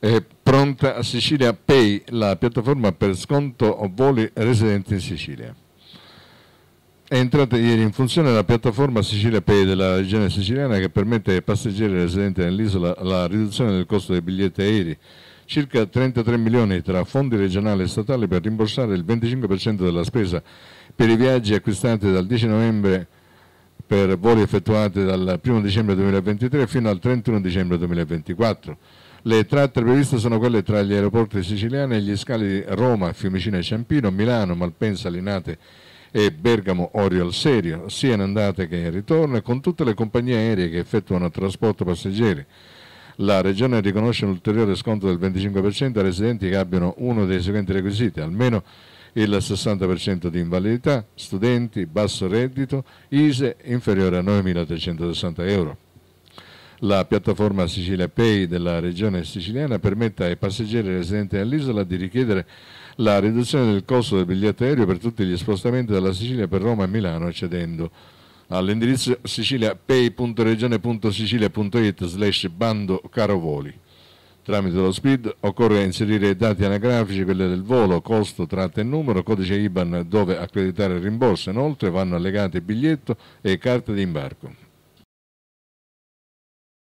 È pronta a Sicilia Pay, la piattaforma per sconto o voli residenti in Sicilia. È entrata ieri in funzione la piattaforma Sicilia Pay della regione siciliana che permette ai passeggeri residenti nell'isola la riduzione del costo dei biglietti aerei, circa 33 milioni tra fondi regionali e statali per rimborsare il 25% della spesa per i viaggi acquistati dal 10 novembre per voli effettuati dal 1 dicembre 2023 fino al 31 dicembre 2024 le tratte previste sono quelle tra gli aeroporti siciliani e gli scali di Roma, Fiumicino e Ciampino, Milano, Malpensa, Linate e Bergamo Oriol Serio, sia in andate che in ritorno, con tutte le compagnie aeree che effettuano trasporto passeggeri. La Regione riconosce un ulteriore sconto del 25% ai residenti che abbiano uno dei seguenti requisiti, almeno il 60% di invalidità, studenti, basso reddito, ISE inferiore a 9.360 euro. La piattaforma Sicilia Pay della regione siciliana permette ai passeggeri residenti nell'isola di richiedere la riduzione del costo del biglietto aereo per tutti gli spostamenti dalla Sicilia per Roma e Milano accedendo all'indirizzo siciliapay.regione.sicilia.it slash bando carovoli. Tramite lo SPID occorre inserire i dati anagrafici, quelli del volo, costo, tratta e numero, codice IBAN dove accreditare il rimborso. Inoltre vanno allegati biglietto e carta di imbarco.